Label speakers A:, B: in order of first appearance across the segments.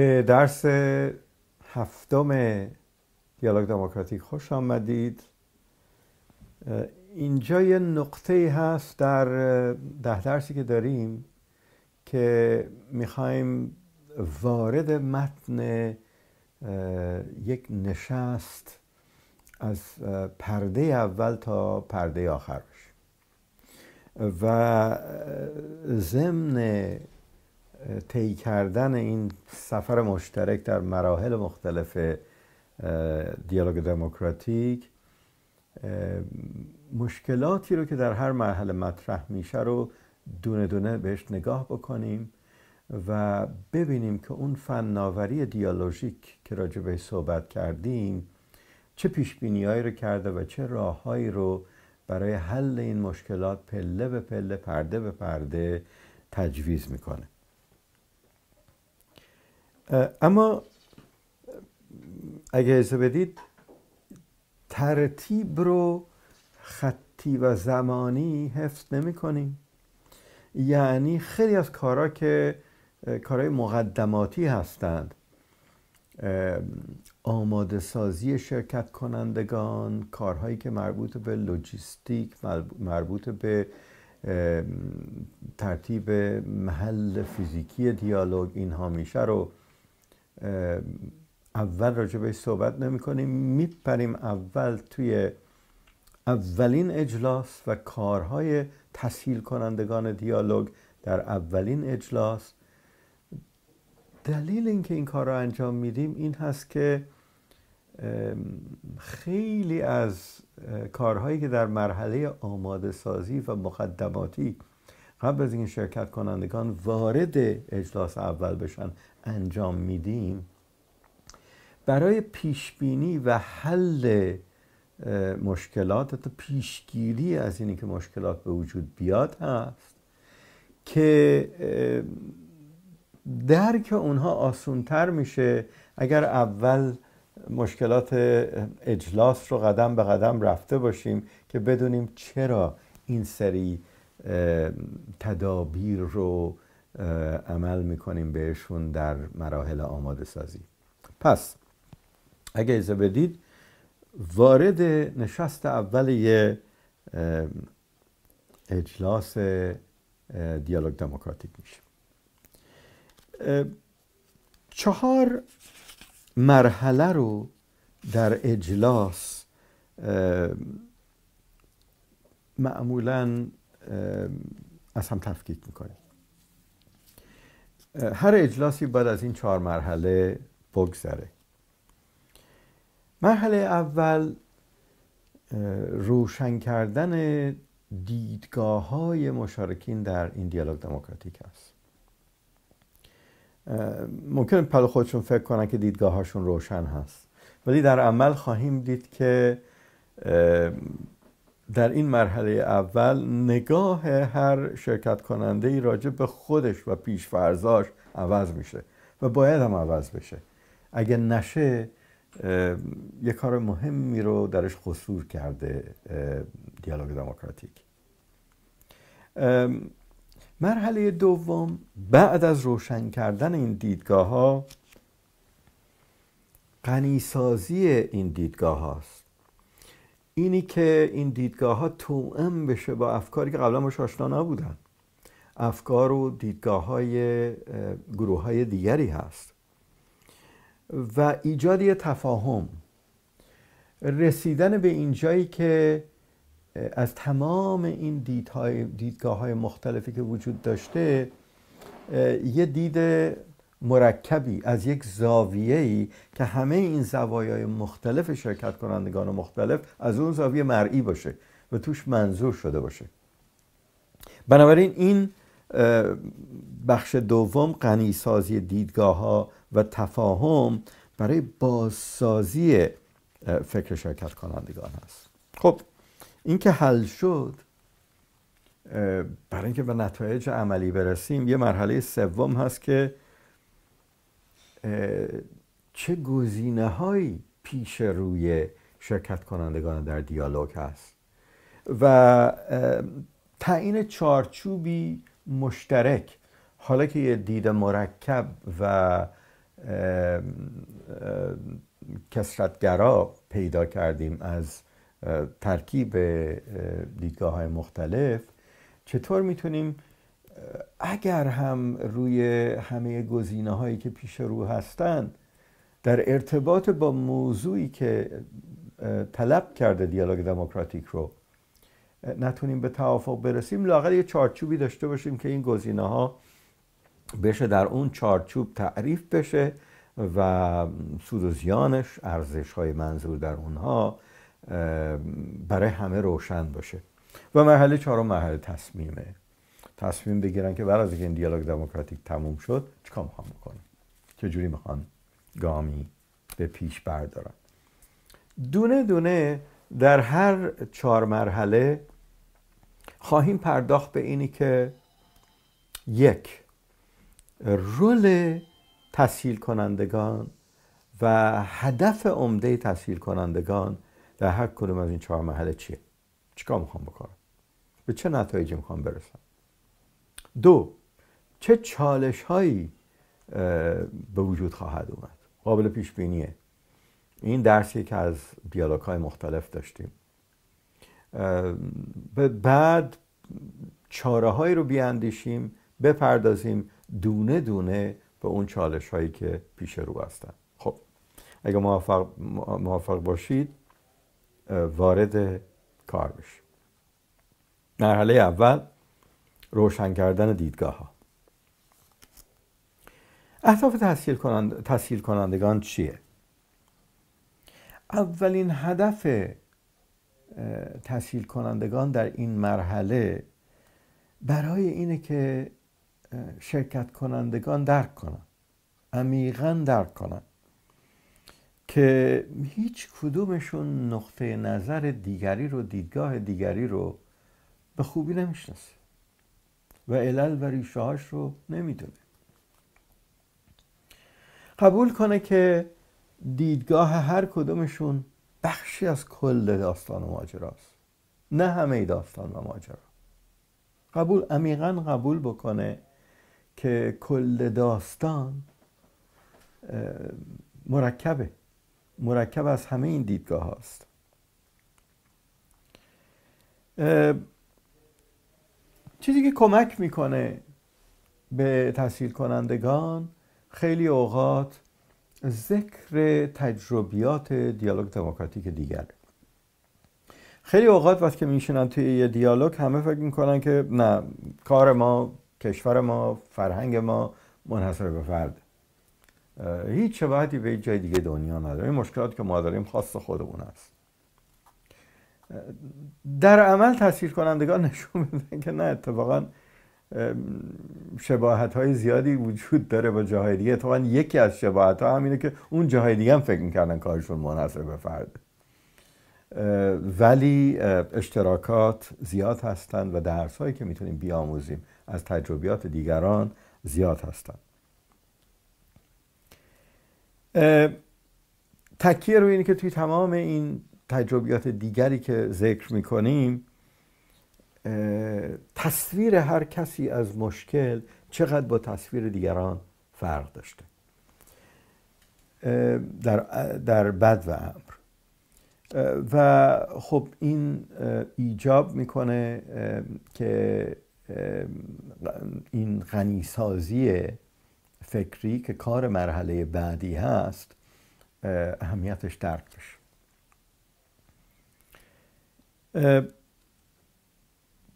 A: به درس هفتم دیالوگ دموکراتیک خوش آمدید اینجا یه نقطه هست در ده درسی که داریم که میخوایم وارد متن یک نشست از پرده اول تا پرده آخر بشیم و ضمن طی کردن این سفر مشترک در مراحل مختلف دیالوگ دموکراتیک مشکلاتی رو که در هر مرحله مطرح میشه رو دونه دونه بهش نگاه بکنیم و ببینیم که اون فناوری دیالوژیک که راجع به صحبت کردیم چه بینیایی رو کرده و چه راههایی رو برای حل این مشکلات پله به پله پرده به پرده تجویز میکنه اما اگه اجازه بدید ترتیب رو خطی و زمانی حفظ نمی کنیم یعنی خیلی از کارا که کارهای مقدماتی هستند آماده سازی شرکت کنندگان کارهایی که مربوط به لوجیستیک مربوط به ترتیب محل فیزیکی دیالوگ اینها میشه رو اول راجع به صحبت نمی کنیم میپریم اول توی اولین اجلاس و کارهای تسهیل کنندگان دیالوگ در اولین اجلاس دلیل اینکه این کار را انجام میدیم این هست که خیلی از کارهایی که در مرحله آماده سازی و مقدماتی قبل از این شرکت کنندگان وارد اجلاس اول بشن انجام میدیم برای پیش بینی و حل مشکلات حتی پیشگیری از اینی که مشکلات به وجود بیاد هست که درک اونها آسونتر میشه اگر اول مشکلات اجلاس رو قدم به قدم رفته باشیم که بدونیم چرا این سری تدابیر رو عمل میکنیم بهشون در مراحل آماده سازی پس اگه ایزه بدید وارد نشست اول یه اجلاس دیالوگ دموکراتیک میشه چهار مرحله رو در اجلاس معمولا از هم تفکیک میکنیم هر اجلاسی باید از این چهار مرحله بگذره مرحله اول روشن کردن دیدگاه های مشارکین در این دیالوگ دموکراتیک است ممکن پل خودشون فکر کنن که دیدگاه هاشون روشن هست ولی در عمل خواهیم دید که در این مرحله اول نگاه هر شرکت کننده ای راجع به خودش و پیشفرزاش عوض میشه و باید هم عوض بشه اگه نشه یه کار مهمی رو درش قصور کرده دیالوگ دموکراتیک مرحله دوم بعد از روشن کردن این دیدگاه ها غنیسازی این دیدگاه هاست اینی که این دیدگاه ها بشه با افکاری که قبلا ما آشنا نبودن افکار و دیدگاه های گروه های دیگری هست و ایجاد یه تفاهم رسیدن به جایی که از تمام این دیدهای دیدگاه های مختلفی که وجود داشته یه دید مرکبی از یک ای که همه این زوایای مختلف شرکت کنندگان و مختلف از اون زاویه مرئی باشه و توش منظور شده باشه بنابراین این بخش دوم غنیسازی دیدگاه ها و تفاهم برای بازسازی فکر شرکت کنندگان هست خب این که حل شد برای اینکه به نتایج عملی برسیم یه مرحله سوم هست که چه گزینه پیش روی شرکت کنندگان در دیالوگ هست و تعیین چارچوبی مشترک حالا که یه دید مرکب و کسرتگرا پیدا کردیم از ترکیب دیدگاه های مختلف چطور میتونیم اگر هم روی همه گزینه هایی که پیش رو هستند در ارتباط با موضوعی که طلب کرده دیالوگ دموکراتیک رو نتونیم به توافق برسیم لاغر یه چارچوبی داشته باشیم که این گزینه ها بشه در اون چارچوب تعریف بشه و سود و زیانش ارزش های منظور در اونها برای همه روشن باشه و مرحله چهارم مرحله تصمیمه تصمیم بگیرن که بعد از این دیالوگ دموکراتیک تموم شد چیکار میخوان بکنن چجوری میخوان گامی به پیش بردارن دونه دونه در هر چهار مرحله خواهیم پرداخت به اینی که یک رول تسهیل کنندگان و هدف عمده تسهیل کنندگان در هر کدوم از این چهار مرحله چیه چیکار میخوان بکنم به چه نتایجی میخوان برسم دو چه چالش هایی به وجود خواهد اومد قابل پیش بینیه این درسی که از دیالوگ های مختلف داشتیم بعد چاره هایی رو بیاندیشیم بپردازیم دونه دونه به اون چالش هایی که پیش رو هستن خب اگه موافق, موافق باشید وارد کار بشیم مرحله اول روشن کردن دیدگاه ها اهداف تسهیل, کنندگان چیه؟ اولین هدف تسهیل کنندگان در این مرحله برای اینه که شرکت کنندگان درک کنند عمیقا درک کنند که هیچ کدومشون نقطه نظر دیگری رو دیدگاه دیگری رو به خوبی نمیشناسه و علل و ریشه رو نمیدونه قبول کنه که دیدگاه هر کدومشون بخشی از کل داستان و ماجراست نه همه داستان و ماجرا قبول عمیقا قبول بکنه که کل داستان مرکبه مرکب از همه این دیدگاه هاست چیزی که کمک میکنه به تحصیل کنندگان خیلی اوقات ذکر تجربیات دیالوگ دموکراتیک دیگر خیلی اوقات وقتی که میشینن توی یه دیالوگ همه فکر میکنن که نه کار ما کشور ما فرهنگ ما منحصر به فرد هیچ شباهتی به جای دیگه دنیا نداره این مشکلات که ما داریم خاص خودمون است در عمل تاثیر کنندگان نشون میدن که نه اتفاقا شباهت های زیادی وجود داره با جاهای دیگه اتفاقا یکی از شباهت ها همینه که اون جاهای دیگه هم فکر میکردن کارشون منحصر به فرد ولی اشتراکات زیاد هستند و درس هایی که میتونیم بیاموزیم از تجربیات دیگران زیاد هستند تکیه روی اینه که توی تمام این تجربیات دیگری که ذکر میکنیم تصویر هر کسی از مشکل چقدر با تصویر دیگران فرق داشته در, در بد و امر و خب این ایجاب میکنه که این غنیسازی فکری که کار مرحله بعدی هست اهمیتش درک بشه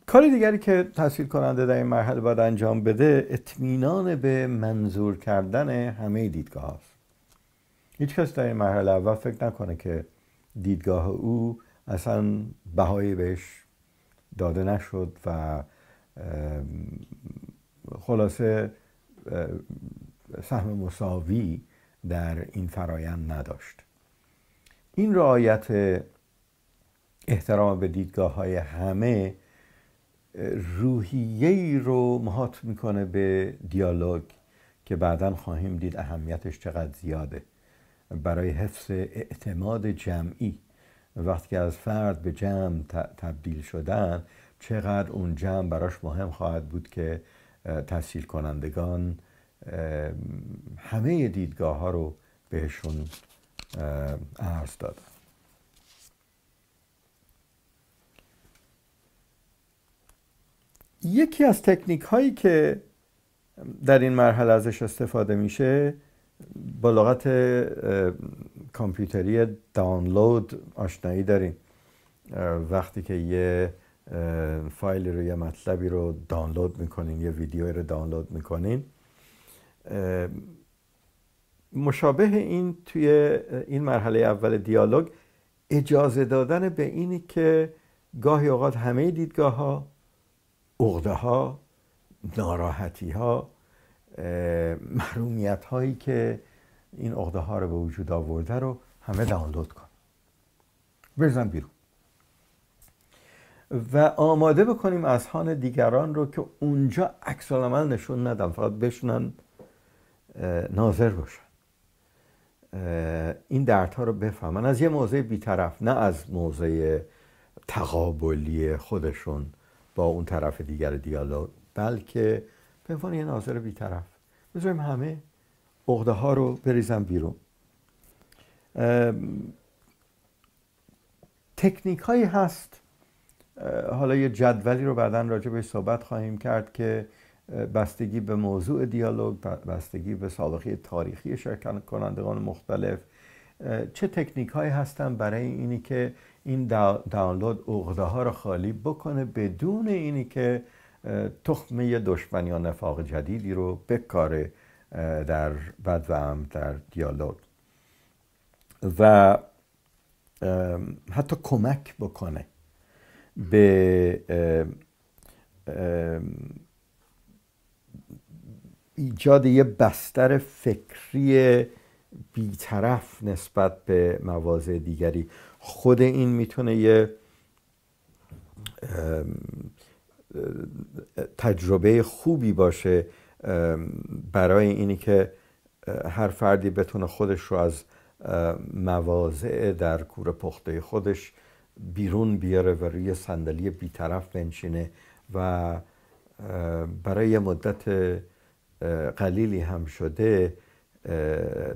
A: کار دیگری که تحصیل کننده در این مرحله باید انجام بده اطمینان به منظور کردن همه دیدگاه هاست هیچ کس در این مرحله اول فکر نکنه که دیدگاه او اصلا بهایی بهش داده نشد و خلاصه سهم مساوی در این فرایند نداشت این رعایت احترام به دیدگاه های همه روحیه ای رو محاط میکنه به دیالوگ که بعدا خواهیم دید اهمیتش چقدر زیاده برای حفظ اعتماد جمعی وقتی که از فرد به جمع تبدیل شدن چقدر اون جمع براش مهم خواهد بود که تحصیل کنندگان همه دیدگاه ها رو بهشون عرض دادن یکی از تکنیک هایی که در این مرحله ازش استفاده میشه با لغت کامپیوتری دانلود آشنایی داریم وقتی که یه فایلی رو یه مطلبی رو دانلود میکنین یه ویدیوی رو دانلود میکنین مشابه این توی این مرحله اول دیالوگ اجازه دادن به اینی که گاهی اوقات همه دیدگاه ها اغده ها ناراحتی ها محرومیت هایی که این عقده ها رو به وجود آورده رو همه دانلود کن برزن بیرون و آماده بکنیم هان دیگران رو که اونجا عکس نشون ندن فقط بشونن ناظر باشن این دردها رو بفهمن از یه موضع بیطرف نه از موضع تقابلی خودشون با اون طرف دیگر دیالوگ بلکه به عنوان یه ناظر بیطرف بذاریم همه عقده ها رو بریزم بیرون تکنیک هایی هست حالا یه جدولی رو بعدا راجع به صحبت خواهیم کرد که بستگی به موضوع دیالوگ بستگی به سابقه تاریخی شرکت کنندگان مختلف چه تکنیک هایی هستن برای اینی که این دانلود اغده ها رو خالی بکنه بدون اینی که تخمه دشمن یا نفاق جدیدی رو بکاره در بد و هم در دیالوگ و حتی کمک بکنه به ایجاد یه بستر فکری بیطرف نسبت به مواضع دیگری خود این میتونه یه تجربه خوبی باشه برای اینی که هر فردی بتونه خودش رو از مواضع در کور پخته خودش بیرون بیاره و روی صندلی بیطرف بنشینه و برای مدت قلیلی هم شده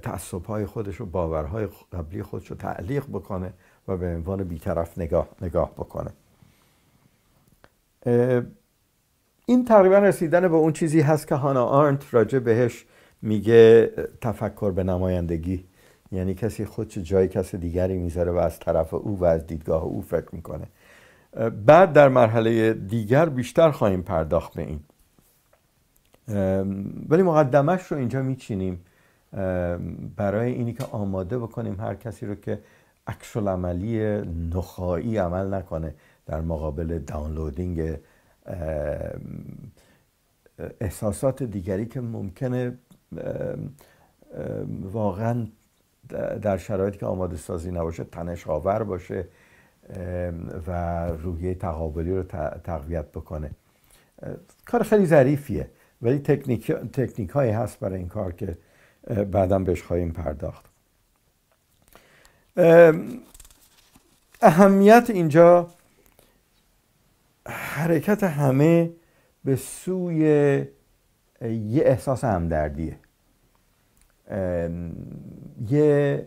A: تعصبهای خودش و باورهای قبلی خودش رو تعلیق بکنه و به عنوان بیطرف نگاه, نگاه بکنه این تقریبا رسیدن به اون چیزی هست که هانا آرنت راجع بهش میگه تفکر به نمایندگی یعنی کسی خودش جای کس دیگری میذاره و از طرف او و از دیدگاه او فکر میکنه بعد در مرحله دیگر بیشتر خواهیم پرداخت به این ولی مقدمش رو اینجا میچینیم برای اینی که آماده بکنیم هر کسی رو که اکشل عملی نخایی عمل نکنه در مقابل دانلودینگ احساسات دیگری که ممکنه واقعا در شرایطی که آماده سازی نباشه تنش آور باشه و روحیه تقابلی رو تقویت بکنه کار خیلی ظریفیه ولی تکنیک, تکنیک هایی هست برای این کار که بعدا بهش خواهیم پرداخت اهمیت اینجا حرکت همه به سوی یه احساس همدردیه یه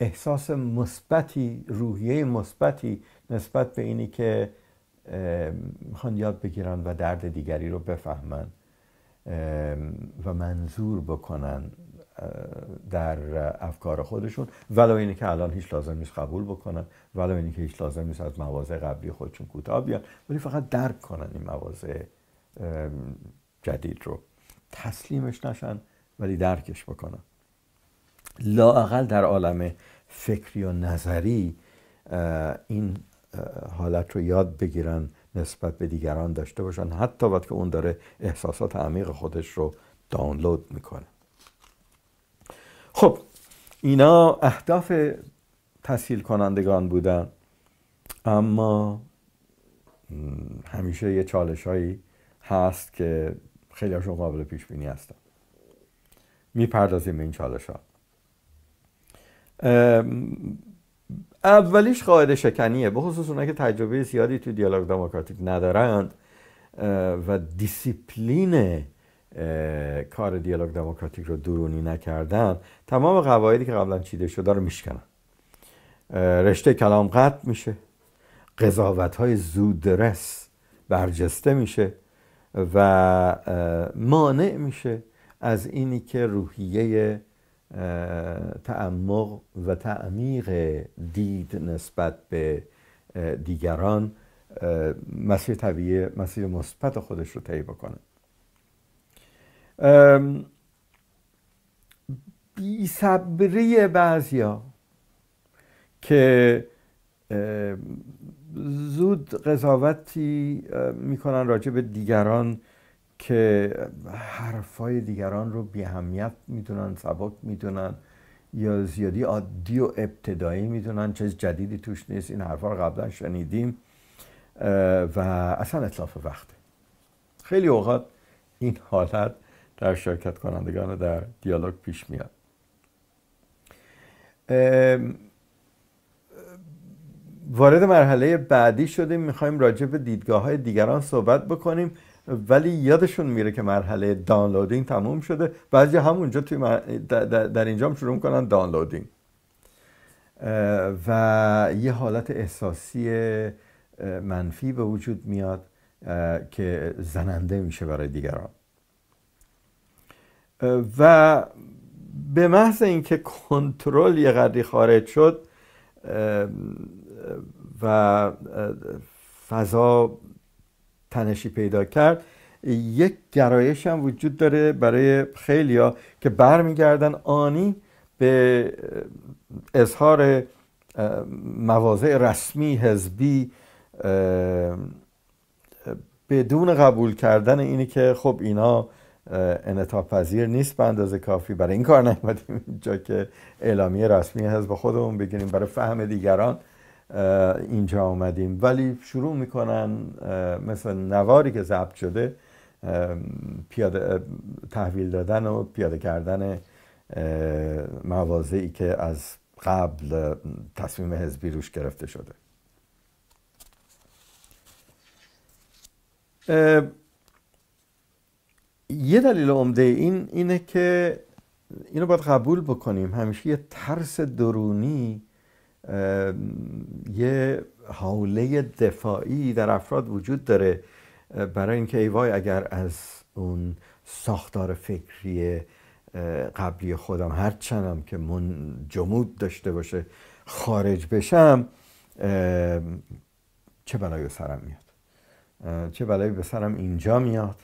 A: احساس مثبتی روحیه مثبتی نسبت به اینی که میخوان یاد بگیرن و درد دیگری رو بفهمن و منظور بکنن در افکار خودشون ولو اینی که الان هیچ لازم نیست قبول بکنن ولو اینی که هیچ لازم نیست از مواضع قبلی خودشون کوتاه بیان ولی فقط درک کنن این مواضع جدید رو تسلیمش نشن ولی درکش بکنن لاقل در عالم فکری و نظری این حالت رو یاد بگیرن نسبت به دیگران داشته باشن حتی وقتی که اون داره احساسات عمیق خودش رو دانلود میکنه خب اینا اهداف تسهیل کنندگان بودن اما همیشه یه چالش هایی هست که خیلی هاشون قابل پیش بینی هستن میپردازیم به این چالش ها اولیش قاعده شکنیه به خصوص اونها که تجربه زیادی تو دیالوگ دموکراتیک ندارند و دیسیپلین کار دیالوگ دموکراتیک رو درونی نکردن تمام قواعدی که قبلا چیده شده رو میشکنن رشته کلام قطع میشه قضاوت های زودرس برجسته میشه و مانع میشه از اینی که روحیه تعمق و تعمیق دید نسبت به دیگران مسیر طبیعی مسیر مثبت خودش رو طی بکنه بی صبری بعضیا که زود قضاوتی میکنن راجع به دیگران که حرفای دیگران رو بی همیت میدونن سبک میدونن یا زیادی عادی و ابتدایی میدونن چیز جدیدی توش نیست این حرفا رو قبلا شنیدیم و اصلا اطلاف وقته خیلی اوقات این حالت در شرکت کنندگان در دیالوگ پیش میاد وارد مرحله بعدی شدیم میخوایم راجع به دیدگاه های دیگران صحبت بکنیم ولی یادشون میره که مرحله دانلودینگ تموم شده بعضی همونجا توی در اینجا شروع میکنن دانلودینگ و یه حالت احساسی منفی به وجود میاد که زننده میشه برای دیگران و به محض اینکه کنترل یه قدری خارج شد و فضا تنشی پیدا کرد یک گرایش هم وجود داره برای خیلیا که برمیگردن آنی به اظهار مواضع رسمی حزبی بدون قبول کردن اینی که خب اینا انعطاف پذیر نیست به اندازه کافی برای این کار نمیدیم اینجا که اعلامیه رسمی حزب خودمون بگیریم برای فهم دیگران اینجا آمدیم ولی شروع میکنن مثل نواری که ضبط شده پیاده تحویل دادن و پیاده کردن ای که از قبل تصمیم حزبی روش گرفته شده یه دلیل عمده این اینه که اینو باید قبول بکنیم همیشه یه ترس درونی یه حوله دفاعی در افراد وجود داره برای اینکه ای وای اگر از اون ساختار فکری قبلی خودم هر که من جمود داشته باشه خارج بشم چه بلایی به سرم میاد چه بلایی به سرم اینجا میاد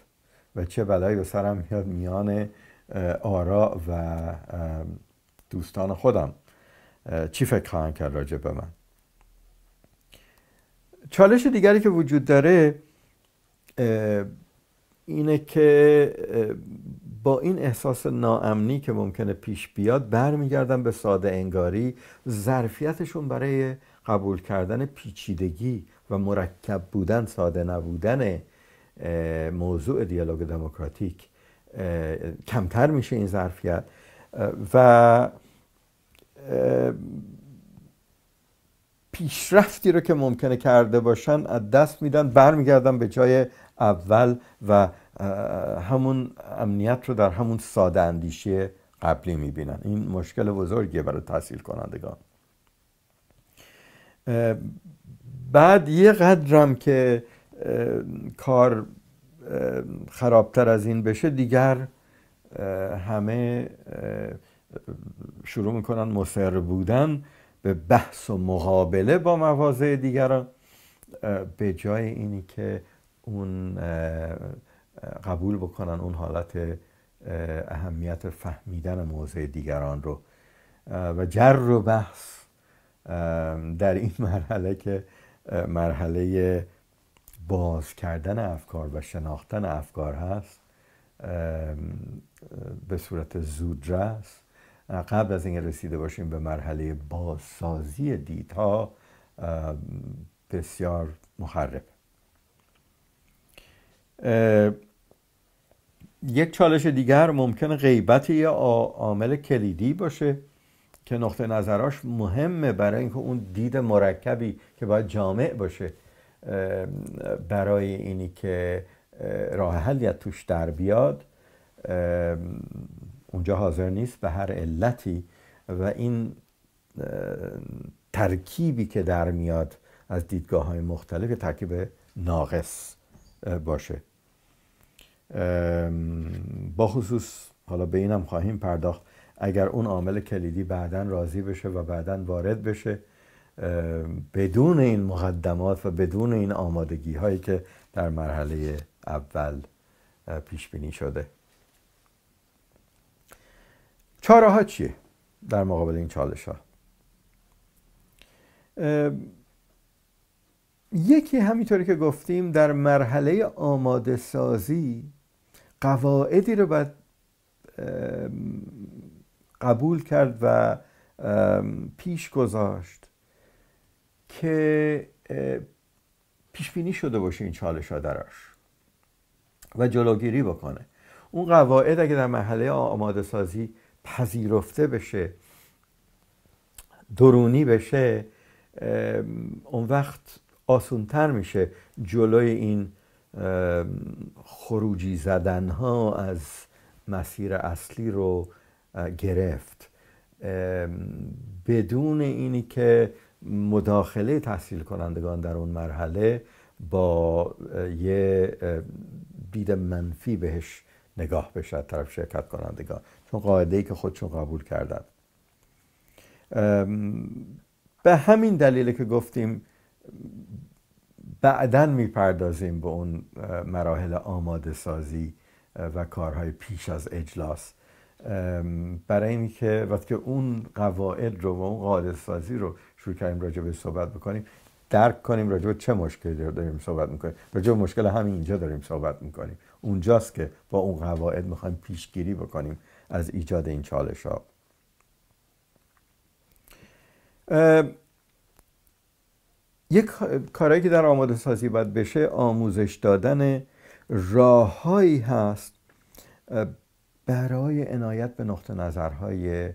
A: و چه بلایی به سرم میاد میان آرا و دوستان خودم چی فکر خواهند کرد راجع به من چالش دیگری که وجود داره اینه که با این احساس ناامنی که ممکنه پیش بیاد برمیگردم به ساده انگاری ظرفیتشون برای قبول کردن پیچیدگی و مرکب بودن ساده نبودن موضوع دیالوگ دموکراتیک کمتر میشه این ظرفیت و پیشرفتی رو که ممکنه کرده باشن از دست میدن برمیگردن به جای اول و همون امنیت رو در همون ساده اندیشه قبلی میبینن این مشکل بزرگیه برای تحصیل کنندگان بعد یه قدرم که کار خرابتر از این بشه دیگر همه شروع میکنن مصر بودن به بحث و مقابله با مواضع دیگران به جای اینی که اون قبول بکنن اون حالت اهمیت فهمیدن موضع دیگران رو و جر و بحث در این مرحله که مرحله باز کردن افکار و شناختن افکار هست به صورت زودرس قبل از اینکه رسیده باشیم به مرحله بازسازی دیدها بسیار مخرب یک چالش دیگر ممکن غیبت یه عامل کلیدی باشه که نقطه نظراش مهمه برای اینکه اون دید مرکبی که باید جامع باشه برای اینی که راه حلی توش در بیاد اونجا حاضر نیست به هر علتی و این ترکیبی که در میاد از دیدگاه های مختلف ترکیب ناقص باشه با خصوص حالا به اینم خواهیم پرداخت اگر اون عامل کلیدی بعدا راضی بشه و بعدا وارد بشه بدون این مقدمات و بدون این آمادگی هایی که در مرحله اول پیش بینی شده چاره ها چیه در مقابل این چالش ها یکی همینطوری که گفتیم در مرحله آماده سازی قواعدی رو باید قبول کرد و پیش گذاشت که پیش شده باشه این چالش ها دراش و جلوگیری بکنه اون قواعد اگه در محله آماده سازی پذیرفته بشه درونی بشه اون وقت آسونتر میشه جلوی این خروجی زدن ها از مسیر اصلی رو گرفت بدون اینی که مداخله تحصیل کنندگان در اون مرحله با یه دید منفی بهش نگاه بشه از طرف شرکت کنندگان چون قاعده ای که خودشون قبول کردن به همین دلیل که گفتیم بعدا میپردازیم به اون مراحل آماده سازی و کارهای پیش از اجلاس برای اینکه وقتی اون قواعد رو و اون قاعده سازی رو شروع کردیم راجع به صحبت بکنیم درک کنیم راجع به چه مشکلی داریم صحبت میکنیم راجع به مشکل همین اینجا داریم صحبت میکنیم اونجاست که با اون قواعد میخوایم پیشگیری بکنیم از ایجاد این چالش ها یک کاری که در آماده سازی باید بشه آموزش دادن راههایی هست برای عنایت به نقطه نظرهای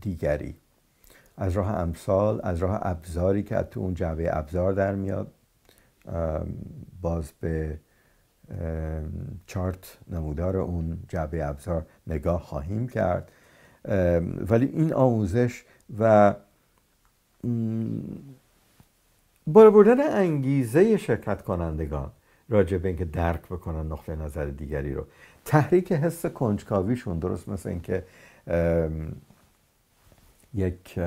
A: دیگری از راه امثال از راه ابزاری که تو اون جعبه ابزار در میاد باز به چارت نمودار اون جعبه ابزار نگاه خواهیم کرد ولی این آموزش و بالا بردن انگیزه شرکت کنندگان راجع به اینکه درک بکنن نقطه نظر دیگری رو تحریک حس کنجکاویشون درست مثل اینکه یک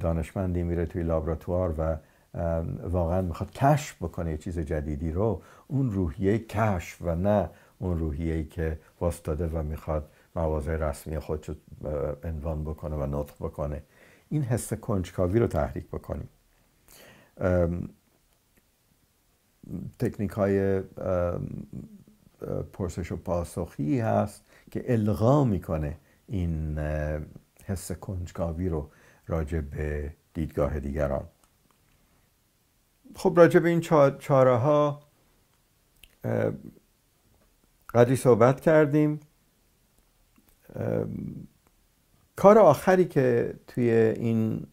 A: دانشمندی میره توی لابراتوار و واقعا میخواد کشف بکنه یه چیز جدیدی رو اون روحیه کشف و نه اون روحیه که واسطاده و میخواد مواضع رسمی خودش رو عنوان بکنه و نطق بکنه این حس کنجکاوی رو تحریک بکنیم تکنیک های پرسش و پاسخی هست که الغا میکنه این حس کنجکاوی رو راجع به دیدگاه دیگران خب راجع به این چاره ها قدری صحبت کردیم کار آخری که توی این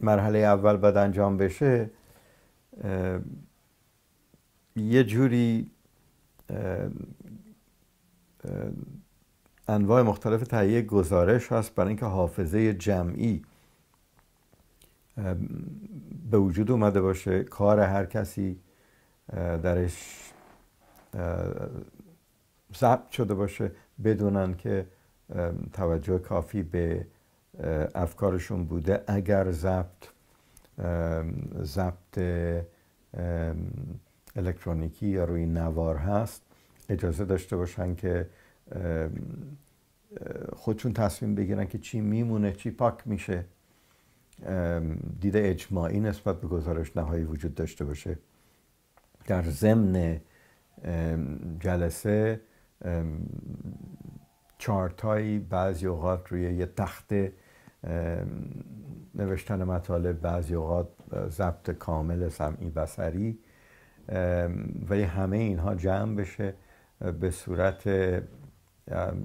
A: مرحله اول باید انجام بشه یه جوری انواع مختلف تهیه گزارش هست برای اینکه حافظه جمعی به وجود اومده باشه کار هر کسی درش ضبط شده باشه بدونن که توجه کافی به افکارشون بوده اگر ضبط ضبط الکترونیکی یا روی نوار هست اجازه داشته باشن که خودشون تصمیم بگیرن که چی میمونه چی پاک میشه دیده اجماعی نسبت به گزارش نهایی وجود داشته باشه در ضمن جلسه چارتایی بعضی اوقات روی یه تخت نوشتن مطالب بعضی اوقات ضبط کامل سمعی بسری ولی همه اینها جمع بشه به صورت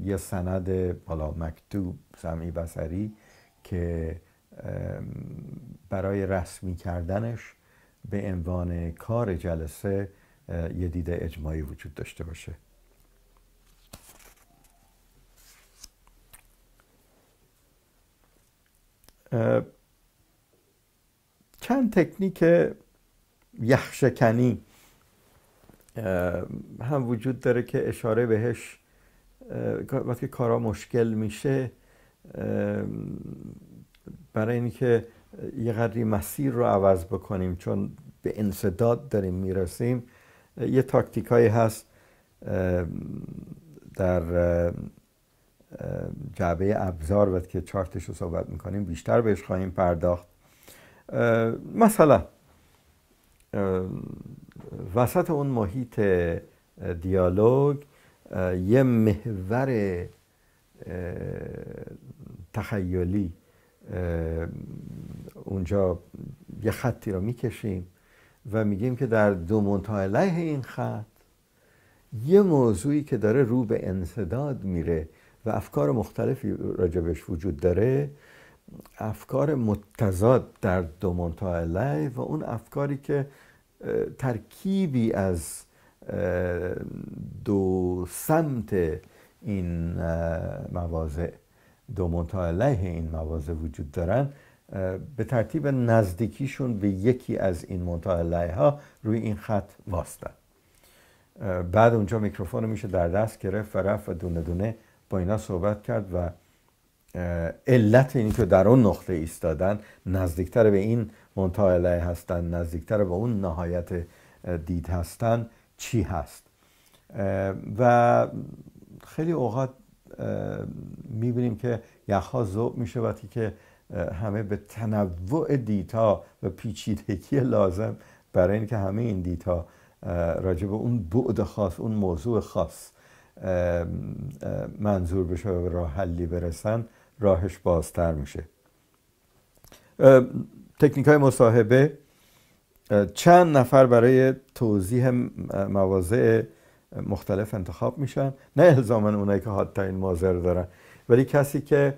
A: یه سند بالا مکتوب سمعی بسری که برای رسمی کردنش به عنوان کار جلسه یه دید اجماعی وجود داشته باشه چند تکنیک یخشکنی هم وجود داره که اشاره بهش وقتی کارا مشکل میشه برای اینکه یه قدری مسیر رو عوض بکنیم چون به انصداد داریم میرسیم یه تاکتیک هایی هست در جعبه ابزار و که چارتش رو صحبت میکنیم بیشتر بهش خواهیم پرداخت مثلا وسط اون محیط دیالوگ یه محور تخیلی اونجا یه خطی رو میکشیم و میگیم که در دو منطقه علیه این خط یه موضوعی که داره رو به انصداد میره و افکار مختلفی راجبش وجود داره افکار متضاد در دو منطقه علیه و اون افکاری که ترکیبی از دو سمت این مواضع دو منطقه علیه این مواضع وجود دارن به ترتیب نزدیکیشون به یکی از این منطقه ها روی این خط واستن بعد اونجا میکروفون میشه در دست گرفت و رفت و دونه دونه با اینا صحبت کرد و علت اینی که در اون نقطه ایستادن نزدیکتر به این منطقه علیه هستن نزدیکتر به اون نهایت دید هستن چی هست و خیلی اوقات میبینیم که یخها ذوب میشه وقتی که همه به تنوع دیتا و پیچیدگی لازم برای اینکه همه این دیتا راجع به اون بعد خاص اون موضوع خاص منظور بشه و راه حلی برسن راهش بازتر میشه تکنیک های مصاحبه چند نفر برای توضیح مواضع مختلف انتخاب میشن نه الزاما اونایی که این مازر دارن ولی کسی که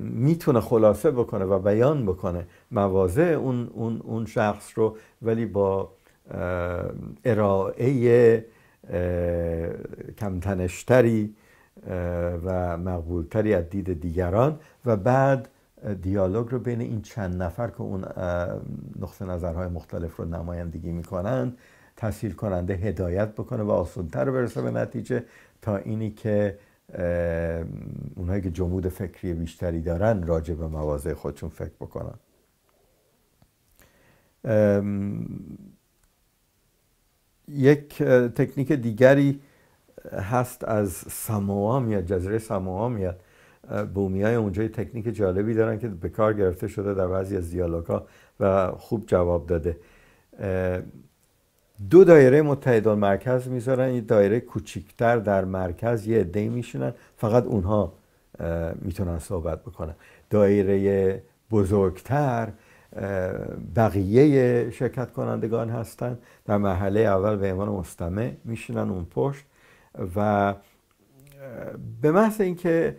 A: میتونه خلاصه بکنه و بیان بکنه مواضع اون, اون, اون شخص رو ولی با ارائه کمتنشتری و مقبولتری از دید دیگران و بعد دیالوگ رو بین این چند نفر که اون نقطه نظرهای مختلف رو نمایندگی میکنند تصیل کننده هدایت بکنه و آسانتر برسه به نتیجه تا اینی که اونهایی که جمود فکری بیشتری دارن راجع به مواضع خودشون فکر بکنن یک تکنیک دیگری هست از ساموآ یا جزیره ساموآ میاد بومیای اونجا تکنیک جالبی دارن که به کار گرفته شده در بعضی از دیالوگا و خوب جواب داده دو دایره متحد مرکز میذارن یه دایره کوچیکتر در مرکز یه عده میشنن فقط اونها میتونن صحبت بکنن دایره بزرگتر بقیه شرکت کنندگان هستن در مرحله اول به عنوان مستمع میشنن اون پشت و به محض اینکه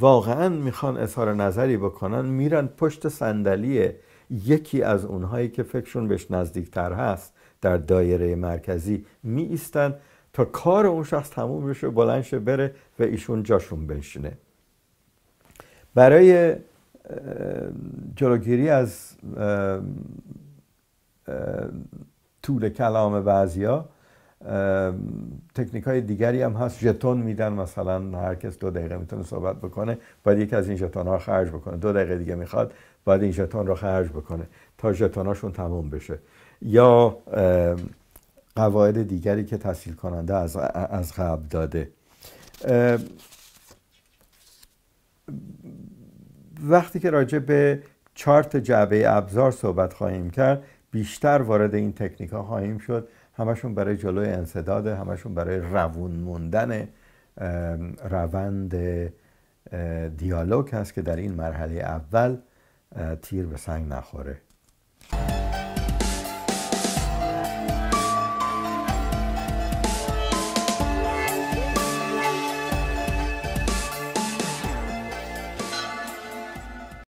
A: واقعا میخوان اظهار نظری بکنن میرن پشت صندلی یکی از اونهایی که فکرشون بهش نزدیکتر هست در دایره مرکزی می ایستن تا کار اون شخص تموم بشه بلند شه بره و ایشون جاشون بنشینه برای جلوگیری از طول کلام بعضیا تکنیک های دیگری هم هست ژتون میدن مثلا هر کس دو دقیقه میتونه صحبت بکنه باید یکی از این ژتون ها خرج بکنه دو دقیقه دیگه میخواد باید این ژتون رو خرج بکنه تا هاشون تموم بشه یا قواعد دیگری که تحصیل کننده از, از قبل داده وقتی که راجع به چارت جعبه ابزار صحبت خواهیم کرد بیشتر وارد این تکنیک ها خواهیم شد همشون برای جلوی انصداد همشون برای روون موندن روند دیالوگ هست که در این مرحله اول تیر به سنگ نخوره